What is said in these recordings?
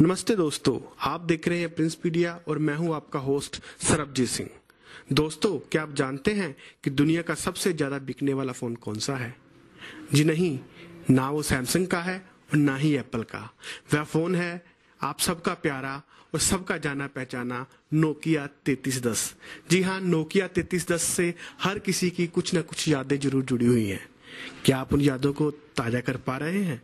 नमस्ते दोस्तों आप देख रहे हैं प्रिंस पीडिया और मैं हूं आपका होस्ट सरबजीत सिंह दोस्तों क्या आप जानते हैं कि दुनिया का सबसे ज्यादा बिकने वाला फोन कौन सा है जी नहीं ना वो सैमसंग का है और ना ही एप्पल का वह फोन है आप सबका प्यारा और सबका जाना पहचाना नोकिया दस जी हाँ नोकिया दस से हर किसी की कुछ ना कुछ यादें जरूर जुड़ी हुई हैं क्या आप उन यादों को ताजा कर पा रहे हैं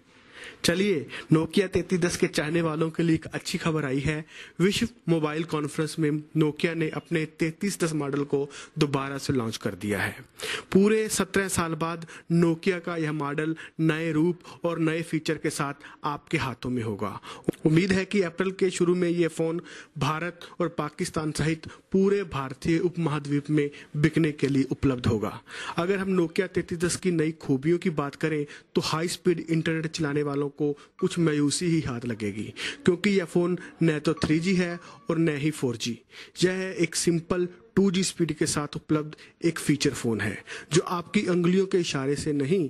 चलिए नोकिया तैतीस दस के चाहने वालों के लिए एक अच्छी खबर आई है विश्व मोबाइल कॉन्फ्रेंस में नोकिया ने अपने तैतीस दस मॉडल को दोबारा से लॉन्च कर दिया है पूरे सत्रह साल बाद नोकिया का यह मॉडल नए रूप और नए फीचर के साथ आपके हाथों में होगा उम्मीद है कि अप्रैल के शुरू में ये फोन भारत और पाकिस्तान सहित पूरे भारतीय उपमहाद्वीप में बिकने के लिए उपलब्ध होगा अगर हम नोकिया तैतीस की नई खूबियों की बात करें तो हाई स्पीड इंटरनेट चलाने वाले वालों को कुछ मायूसी ही हाथ लगेगी क्योंकि यह फ़ोन न तो 3G है और न ही 4G यह एक सिंपल 2G स्पीड के साथ उपलब्ध एक फीचर फ़ोन है जो आपकी उंगलियों के इशारे से नहीं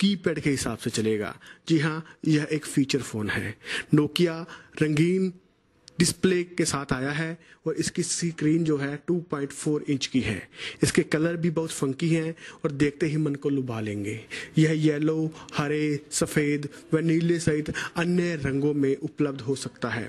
कीपैड के हिसाब से चलेगा जी हाँ यह एक फीचर फ़ोन है नोकिया रंगीन डिस्प्ले के साथ आया है और इसकी स्क्रीन जो है 2.4 इंच की है इसके कलर भी बहुत फंकी हैं और देखते ही मन को लुभा लेंगे यह येलो हरे सफ़ेद व नीले सहित अन्य रंगों में उपलब्ध हो सकता है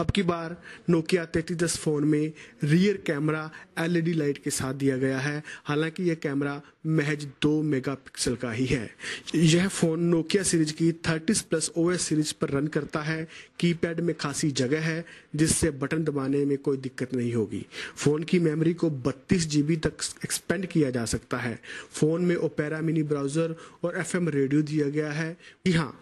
अब की बार नोकिया दस फोन में रियर कैमरा एलईडी लाइट के साथ दिया गया है हालांकि यह कैमरा महज दो मेगापिक्सल का ही है यह फोन नोकिया सीरीज की थर्टीस प्लस ओएस सीरीज पर रन करता है कीपैड में खासी जगह है जिससे बटन दबाने में कोई दिक्कत नहीं होगी फ़ोन की मेमोरी को बत्तीस जी तक एक्सपेंड किया जा सकता है फ़ोन में ओपेरा मिनी ब्राउज़र और एफ रेडियो दिया गया है जी हाँ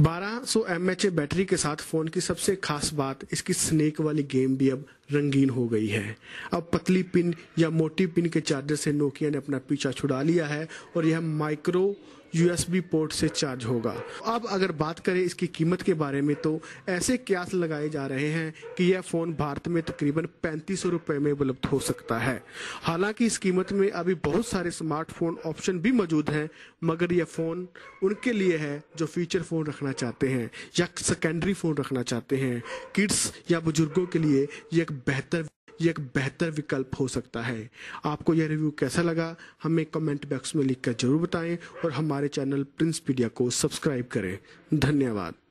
1200 सौ बैटरी के साथ फ़ोन की सबसे खास बात इसकी स्नेक वाली गेम भी अब रंगीन हो गई है अब पतली पिन या मोटी पिन के चार्जर से नोकिया ने अपना पीछा छुड़ा लिया है और यह माइक्रो यूएसबी पोर्ट से चार्ज होगा अब अगर बात करें इसकी कीमत के बारे में तो ऐसे क्यास लगाए जा रहे हैं कि यह फ़ोन भारत में तकरीबन पैंतीस रुपये में उपलब्ध हो सकता है हालांकि इस कीमत में अभी बहुत सारे स्मार्टफोन ऑप्शन भी मौजूद हैं मगर यह फ़ोन उनके लिए है जो फीचर फ़ोन रखना चाहते हैं या सेकेंडरी फ़ोन रखना चाहते हैं किड्स या बुजुर्गों के लिए यह एक बेहतर ये एक बेहतर विकल्प हो सकता है आपको यह रिव्यू कैसा लगा हमें कमेंट बॉक्स में लिखकर जरूर बताएं और हमारे चैनल प्रिंस पीडिया को सब्सक्राइब करें धन्यवाद